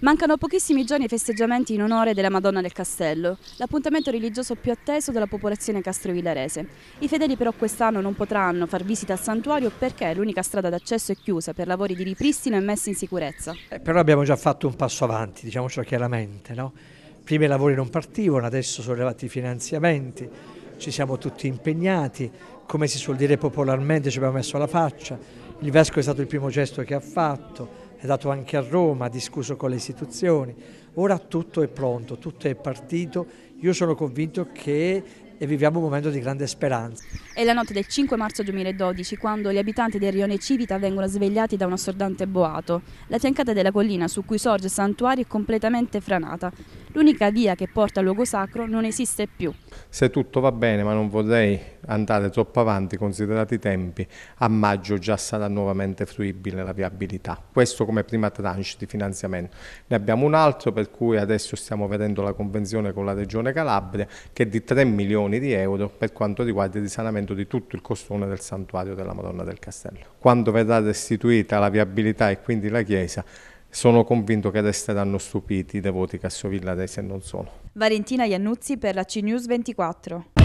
Mancano pochissimi giorni ai festeggiamenti in onore della Madonna del Castello, l'appuntamento religioso più atteso della popolazione castrovillarese. I fedeli però quest'anno non potranno far visita al santuario perché l'unica strada d'accesso è chiusa per lavori di ripristino e messa in sicurezza. Eh, però abbiamo già fatto un passo avanti, diciamocelo chiaramente. No? Prima i lavori non partivano, adesso sono arrivati i finanziamenti, ci siamo tutti impegnati, come si suol dire popolarmente ci abbiamo messo la faccia, il Vescovo è stato il primo gesto che ha fatto, è andato anche a Roma, ha discusso con le istituzioni, ora tutto è pronto, tutto è partito, io sono convinto che viviamo un momento di grande speranza. È la notte del 5 marzo 2012 quando gli abitanti del rione Civita vengono svegliati da un assordante boato. La fiancata della collina su cui sorge il santuario è completamente franata. L'unica via che porta al luogo sacro non esiste più. Se tutto va bene, ma non vorrei andare troppo avanti, considerati i tempi, a maggio già sarà nuovamente fruibile la viabilità. Questo come prima tranche di finanziamento. Ne abbiamo un altro per cui adesso stiamo vedendo la convenzione con la Regione Calabria che è di 3 milioni di euro per quanto riguarda il risanamento 100% di tutto il costume del santuario della Madonna del Castello. Quando verrà restituita la viabilità e quindi la chiesa, sono convinto che resteranno stupiti i devoti Cassovilla e non solo. Valentina Iannuzzi per la CNews 24.